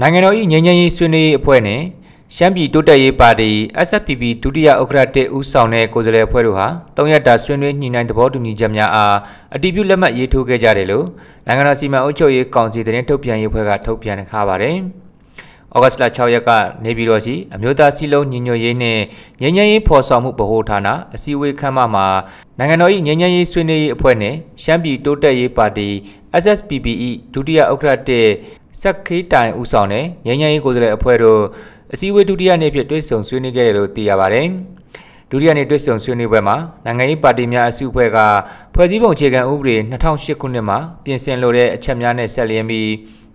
နိုင်ငံတော်၏ငြိမ်းချမ်းရေးဆွေးနွေးရေးအဖွဲ့နှင့်ရှမ်းပြည်တိုးတက်ရေးပါတီ SFPP ဒုတိယဥက္ကဋ္ဌဦးဆောင်တဲ့ကိုယ်စားလှယ်အဖွဲ့တို့ဟာ၃ရက်တာဆွေးနွေးညှိနှိုင်းသဘောတူညီချက်များအားအတည်ပြုလက်မှတ်ရေးထိုးခဲ့ကြတယ်လို့နိုင်ငံတော်စီမံအုပ်ချုပ်ရေးကောင်စီတင်ထုတ်ပြန်ရေးအဖွဲ့ကထုတ်ပြန်ထားပါတယ်။ဩဂတ်စ်လ6ရက်ကနေပြည်တော်ရှိအမျိုးသားစည်းလုံးညီညွတ်ရေးနှင့်ငြိမ်းချမ်းရေးဖော်ဆောင်မှုဗဟိုဌာနအစည်းအဝေးခန်းမမှာနိုင်ငံတော်၏ငြိမ်းချမ်းရေးဆွေးနွေးရေးအဖွဲ့နှင့်ရှမ်းပြည်တိုးတက်ရေးပါတီ SSPP ၏ဒုတိယဥက္ကဋ္ဌစက်ခီတိုင်ဦးဆောင်တဲ့ငြိမ်းချမ်းရေးကိုယ်စားလှယ်အဖွဲ့တို့အစည်းအဝေးဒုတိယနေ့ဖြစ်တွေ့ဆုံဆွေးနွေးခဲ့တယ်လို့သိရပါတယ်။ဒုတိယနေ့တွေ့ဆုံဆွေးနွေးပွဲမှာနိုင်ငံရေးပါတီများအစုအဖွဲ့ကဖွဲ့စည်းပုံအခြေခံဥပဒေ2008ခုနှစ်မှာပြင်ဆင်လိုတဲ့အချက်များနဲ့ဆက်လျင်းပြီး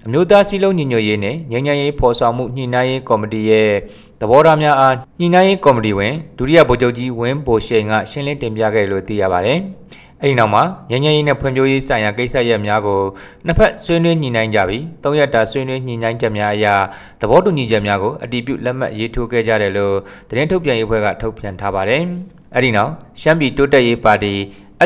အမျိုးသားစည်းလုံးညီညွတ်ရေးနဲ့ငြိမ်းချမ်းရေးဖော်ဆောင်မှုညှိနှိုင်းရေးကော်မတီရဲ့သဘောထားများအားညှိနှိုင်းရေးကော်မတီဝင်ဒုတိယဗိုလ်ချုပ်ကြီးဝင်းဘိုရှိန်ကရှင်းလင်းတင်ပြခဲ့တယ်လို့သိရပါတယ်။အဲဒီနောက်မှာငញ្ញရေးနဲ့ဖွံ့ဖြိုးရေးဆိုင်ရာကိစ္စရပ်များကိုနှစ်ဖက်ဆွေးနွေးညှိနှိုင်းကြပြီး၃ရက်တာဆွေးနွေးညှိနှိုင်းချက်များအရသဘောတူညီချက်များကိုအတည်ပြုလက်မှတ်ရေးထိုးခဲ့ကြတယ်လို့သတင်းထုတ်ပြန်ရေးအဖွဲ့ကထုတ်ပြန်ထားပါတယ်။အဲဒီနောက်ရှမ်းပြည်တိုးတက်ရေးပါတီ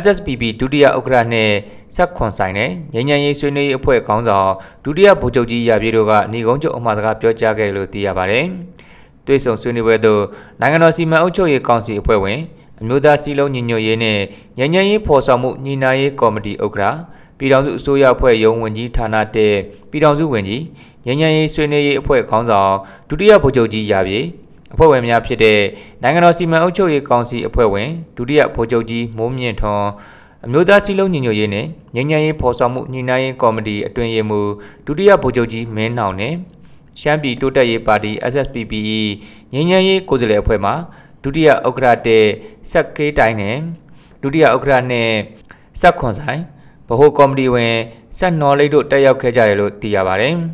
SSPP ဒုတိယဥက္ကဋ္ဌနဲ့ဆက်ခွန်ဆိုင်နဲ့ငញ្ញရေးဆွေးနွေးရေးအဖွဲ့ခေါင်းဆောင်ဒုတိယဗိုလ်ချုပ်ကြီးရာပြည့်တို့ကနေကုန်းချုပ်အမှားစကားပြောကြားခဲ့တယ်လို့သိရပါတယ်။တွေ့ဆုံဆွေးနွေးပွဲသို့နိုင်ငံတော်စီမံအုပ်ချုပ်ရေးကောင်စီအဖွဲ့ဝင်အမျိုးသားစီလုံးညီညွတ်ရေးနဲ့ညဉ့်ညဉ့်ရေး ဖော်ဆောင်မှုညီနာရေးကော်မတီဥက္ကရာပြည်ထောင်စုအစိုးရအဖွဲ့ရုံးဝန်ကြီးဌာနတဲ့ပြည်ထောင်စုဝန်ကြီးညဉ့်ညဉ့်ရေးဆွေးနွေးရေးအဖွဲ့ခေါင်းဆောင်ဒုတိယဗိုလ်ချုပ်ကြီးရာပြည်အဖွဲ့ဝင်များဖြစ်တဲ့နိုင်ငံတော်စီမံအုပ်ချုပ်ရေးကောင်စီအဖွဲ့ဝင်ဒုတိယဗိုလ်ချုပ်ကြီးမိုးမြင့်ထွန်းအမျိုးသားစီလုံးညီညွတ်ရေးနဲ့ငြိမ်းချမ်းရေးဖော်ဆောင်မှုညှိနှိုင်းရေးကော်မတီအတွင်ရေးမှူးဒုတိယဗိုလ်ချုပ်ကြီးမင်းနှောင်နဲ့ရှမ်းပြည်တိုးတက်ရေးပါတီ SSPPE ငြိမ်းချမ်းရေးကိုယ်စားလှယ်အဖွဲ့မှဒုတိယဥက္ကရာတေစက်ကေးတိုင်းနဲ့ဒုတိယဥက္ကရာနဲ့စက်ခွန်ဆိုင်ဗဟိုကော်မတီဝင်စက်နော်လေးတို့တက်ရောက်ခဲ့ကြတယ်လို့သိရပါတယ်။